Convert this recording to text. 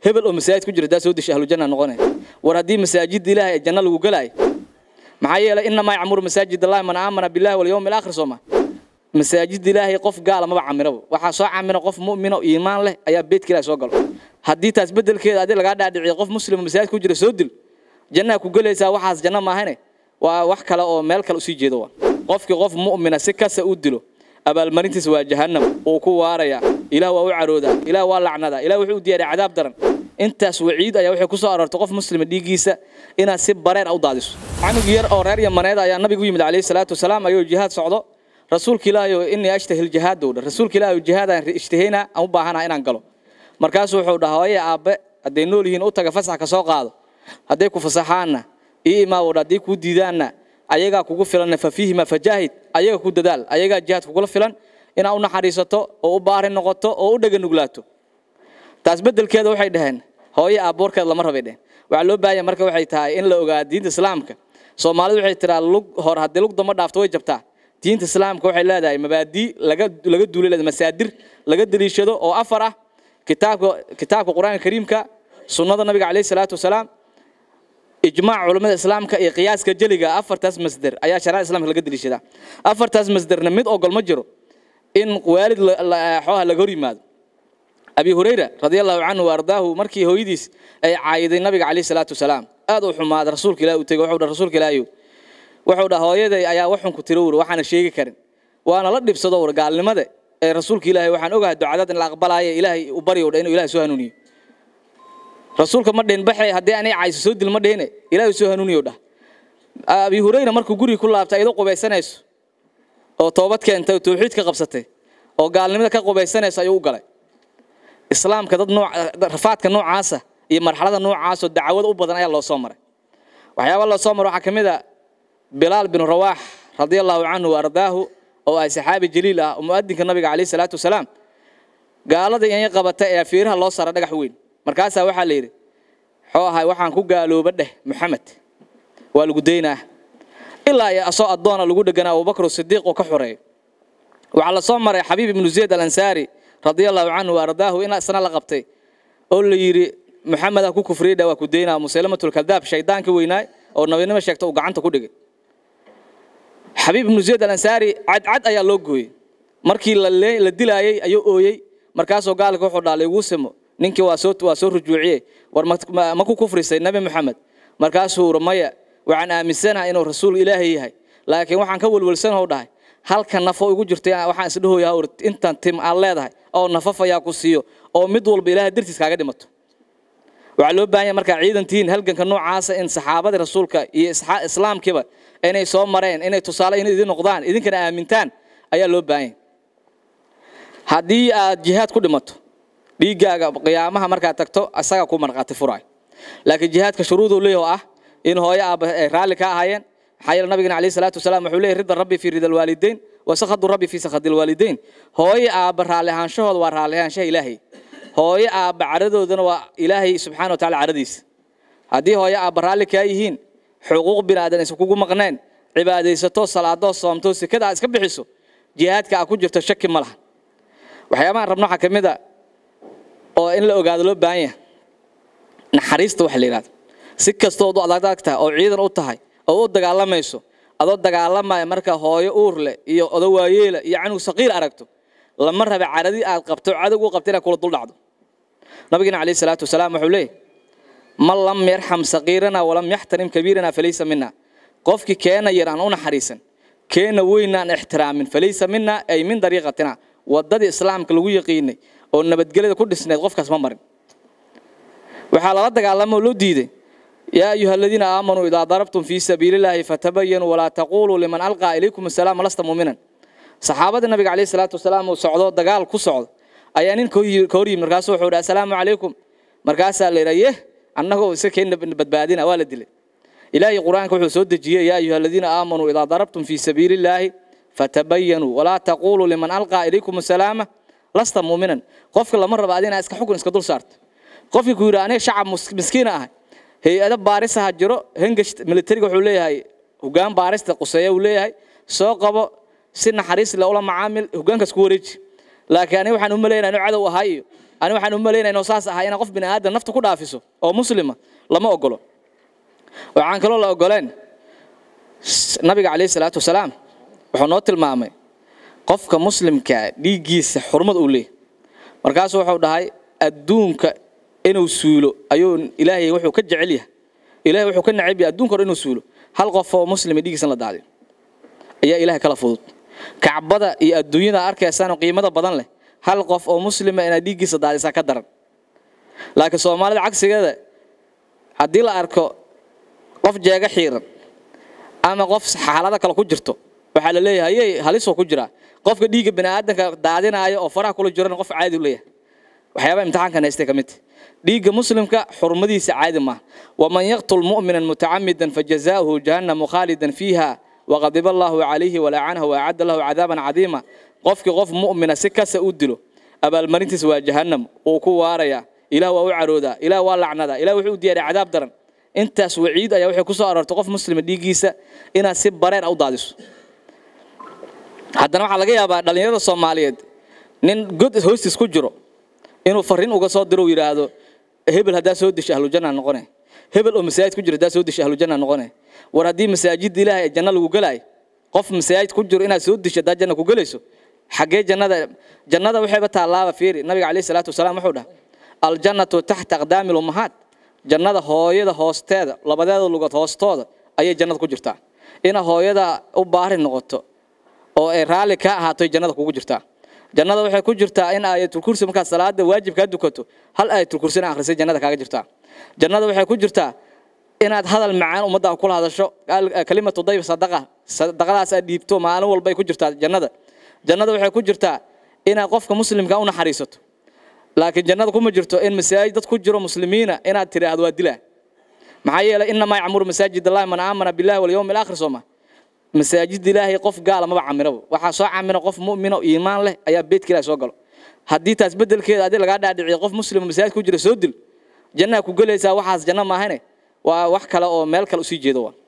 hebel oo masaajid ku jira daa soo deshi ahlujanna noqone war haddii masaajidda ilaahay ay janno lagu gelaayo maxaa yeelay innamaa yacmuru masaajid allahi man aamana billahi walyowmi alaakhir sooma masaajidda ilaahay qof gaala maba camirabo waxaa soo camira qof mu'mino iimaan leh ayaa beedka ilahay soo galo haddii taas beddelkeeda adi lagaa dhaadhiciyo qof muslimo masaajid ku jira soo dil jannaha ku gelaysaa waxaas janno maahane waa wax kale oo meel kale usii jeedo qofkii qof mu'mina si kasta u dilo abaalmarintiisa waa jahannam uu ku waarayaa ilaah waa u caroodaa ilaah waa lacnadaa ilah wuxuu u diyaariya cadaab daran intaas waciid ayaa waxay ku aroortay qof muslima dhiiggiisa inaad si bareer ah u daadiso canug yar oo reer yamaneed ayaa nabigu yimid calayhi salaatu wasalaam ayuu jihaad socdo rasuulka ilaahay oo inii ashtahil jihaad dowdha rasuulka ilaahay jihaad aan ishtahayna aan u baahanaha inaan galo markaasuu wuxuu dhahaa hooye aabbe hadday nool yihiin u taga fasax ka soo qaado hadday ku fasaxaanna ii imaawoodh hadday kuu diidaanna ayagaa kugu filanna fafiihima fajaahid ayaga ku dadaal ayagaa jihaad kugula filan inaad u naxariisato oo u baari noqoto oo u dhega nuglaato taas beddelkeeda waxay dhaheen hooyo aaboorkeed lama rabidheh waxaa loo baahanya marka waxay tahay in la ogaa diinta islaamka soomaalidu waxay tiraa lug hor haddii lug damba dhaafto way jabtaa diinta islaamka waxay leedahay mabaadii laga duula masaadir laga daliishado oo afar ah kitaabka qur-aanka kariimka sunnada nabiga caleyh salaatu wasalaam ijmaac culimmada islaamka iyo qiyaaska jeliga ah, afartaas masder ayaa sharica islamka laga daliishadaa afartaas masderna mid ogol ma jiro in waalid xooha laga hor yimaado abi hurayra radiallahu canhu wa markii hooyadiis ay caayiday nabiga caleyh salaatu wasalaam aad u xumaaday rasuulka ilah uu tegey wuxuu dhaha rasuulka ilaahayu wuxuu dhaha hooyaday ayaa waxun ku tiro wuri waxaana sheegi karin waana la dhibsado wur gaalnimada ee rasuulka ilaahay waxaan ogahay ducadad in la aqbalaayo ilaahay u baryo dha inuu ilahay soo hanuuniyo rasuulka ma dhihin baxe haddii anay cayso soo dil ma dhihine ilaahay soo hanuuniyo dhah abi hurayra markuu guriga ku laabtay iyadoo qubaysanayso oo toobad keentay oo tawxiid ka qabsatay oo gaalnimada ka qubaysanayso ayuu u galay islaamka dad nooc rafaadka noocaasa iyo marxalada noocaas oo dacwada u badan ayaa loo soo maray waxyaaba loo soo maray waxaa ka mid ah bilaal bin rawaax radia allahu canhu waardaahu oo ah saxaabi jaliil ah oo mu'adinka nabiga calayhi salaatu wasalaam gaalada inay qabata ee fiiraha loo saaray dhagax weyn markaasaa waxaa la yidhi muxuu ahay waxaan ku gaalooba dheh maxamed waa lagu daynaa ilaa iyo asoo addoona lagu dheganaa abubakr sidiiq oo ka xoreeya waxaa la soo maray xabiib ibnu zayd al ansaari radiallahu canhu waardaahu in isna la qabtay oo la yidhi maxameda ku kufriyey dhawaa ku daynaa musaylamatulkadaab shaydaankii weynaay oo nabinimo sheegta uu gacanta ku dhigay xabiib ibnu zayd alansaari cadcad ayaa loo gooyey markii la dilaayey ayuu ooyey markaasoo gaalka wuxuu dhaha layguu simo ninkii waa soo rujuuciyey war ma ku kufrisay nebi moxamed markaasuu rumaya waxaan aaminsanahay inuu rasuul ilaahay yahay laakiin waxaan ka welwelsanoo dhahay halka nafoo igu jirtay waxaan isdhahoya intaan tim aan leedahay oo nafaf ayaa ku siiyo oo mid walba ilaahay dartiis kaaga dhimato waxaa loo baahan yahay markaa ciidantiin halganka noocaasa in saxaabadii rasuulka iyo islaamkiiba inay soo mareen inay tusaale idin noqdaan idinkana aamintaan ayaa loo baahan haddii aad jihaad ku dhimato dhiiggaaga qiyaamaha markaad tagto isagaa ku markhaati furaay laakiin jihaadka shuruuduu leeyaho ah in hooyo aaba eh, raalli ka ahaayeen maxaa yeele nabigana alayhi salaatu wasalaam wuxuu leeyahy rida rabbi fii rida alwaalidayn wasakhadu rabbi fii sakhadilwaalidayn hooyo aabba raalli waa raalli ahaanshaha ilaahay hooyo aabba caradoodana waa ilaahay subxana watacala caradiisa haddii hooye aabba raalli kaa yihiin xuquuq binaadan aysan kugu maqnayn cibaadaysato salaadoo soomto sekada aad iska bixiso jihaadka aad ku jirto shaki ma laha waxyaabahan rabno waxaa ka mid a oo in la ogaado loo baahan yahay naxariista waxa la yidhahda si kastood u adagdag oo ciidan u tahay oo u dagaalamayso adoo dagaalamaya marka hooyo uurleh iyo odawaayeela iyo canug saqiir aragto lama raba caradii aad qabto cadowg u qabta inaad kula dul dhacdo nabigeena calayh salaatu wasalaam wuxuu leeyahy man lam yarxam saqiirana walam yaxtarim kabiirana falaysa mina qofkii keena yaraan u naxariisan keena weynaan ixtiraamin falaysa mina ay min dariiqatina waddadii islaamka lagu yaqiinay oo nabadgelyada ku dhisnayd qofkaas ma marin waxaa lala dagaalamo loo diiday يا أيها الذين آمنوا إذا ضربتم في سبيل الله فتبينوا ولا تقولوا لمن ألقى إليكم السلام لست مؤمنا صحابة النبي عليه الصلاة والسلام وصعدوا دقال كصعد أيانين كوري مركز وحور السلام عليكم مركز اللي ريه أنه سكين بدبادين والد لي إلهي قرآن كوحو سود جي يا أيها الذين آمنوا إذا ضربتم في سبيل الله فتبينوا ولا تقولوا لمن ألقى إليكم السلام لست مؤمنا قفك الله مرة بعدين اسك حكم اسك دول صارت قفك يقول أنا شعب مسكين أهي hay-ado baarisa ha jiro hengash militariga wuxuu leeyahay hoggaan baarista quseeya uu leeyahay soo qabo si naxariis le ula macaamil hoggaankaas ku wareeji laakiin aniga waxaan u malaynaya inuu cadow ahaa iyo aniga waxaan u malaynaya inuu saas ahaa inaa qof bini aadan nafta ku dhaafiso oo muslima lama ogolo waxaan kaloo la ogoleen nabiga calayhi salaatu wasalaam wuxuu noo tilmaamay qofka muslimkaa ah dhiiggiisa xurmad uu leeyahy markaasuu wuxuu dhahay adduunka inuu suulo ayuu ilaahay wuxuu ka jecel yahay ilahay wuxuu ka nacab yahay adduunka hor inuu suulo hal qof oo muslima dhigiisan la daadin ayaa ilahay kala fudud kacbada iyo adduunyada arkaysaan qiimada badan leh hal qof oo muslima ah inaad dhiiggiisa daadisaa ka daran laakiin soomaalida cagsigeeda haddii la arko qof jeega xiiran ama qof xaalada kale ku jirto waxaa la leeyahay ayey halisoo ku jiraa qofka dhiigga bani aadamka daadinaayo oo faraha kula jirana qof caadi u leeyahay waxyaabaa imtixaankan haystay ka midta dhiigga muslimka xurmadiisa caadi maaha waman yaqtul mu'minan mutacamidan fajazaa'uhu jahannamu khaalidan fiiha waqadib allahu calayhi walacanahu waacadda lahu cadaaban cadiima qofkii qof mu'mina si kasta u dilo abaalmarintiisa waa jahannam wuu ku waarayaa ilaah waa u caroodaa ilaah waa lacnadaa ilah wuxuu u diyaariya cadaab daran intaas waciid ayaa waxay ku aroortay qof muslima dhiiggiisa inaad si bareer a u daadiso haddana waxaa laga yaabaa dhallinyarada soomaaliyeed nin god hostis ku jiro inuu farin uga soo diro uu yidhaahdo hebel haddaa soo disha ahlujanna noqone hebel oo masaajid ku jira haddaa soo disha ahlujanna noqone war haddii masaajidda ilaahay ee janno lagu gelaay qof masaajid ku jiro inaad soo disha haddaa janna ku gelayso xaggee jannada jannada waxayba taallaaba fiiri nabiga calayhi salaatu wasalaam wuxuu dhaha aljannatu taxta aqdaami lummahaad jannada hooyada hoosteeda labadeeda lugood hoostooda ayay jannada ku jirtaa ina hooyada u baari noqoto oo ay raalli ka ahaato jannada kugu jirtaa jannada waxay ku jirtaa in aayatulkursi markaad salaada waajibkaa dukato hal aayatulkursi ina akhrisay jannada kaaga jirtaa jannada waxay ku jirtaa inaad hadal macaan ummaddaa kula hadasho eh, kalimatu dayb sadaqa sadaqadaas aad dhiibto maalin walbay ku jirtaa jannada jannada waxay ku jirtaa inaad qofka muslimka u naxariisato laakiin jannada kuma jirto in masaajid dad ku jiro muslimiina inaad tidhaahdo waa dilaa maxaa yeelay inamaa yacmuru masaajid allahi man aamana billahi walyowmi alaakhir sooma masaajid ilaahay qof gaala maba camirabo waxaa soo camira qof mumino iimaan leh ayaa beydka ilahay soo galo haddii taas bedelkeeda adi lagaa dhaadhiciyo qof muslima masaajid ku jira soo dil jannaa ku gelaysaa waxaas janna maahane waa wax kale oo meel kale usii jeedo waa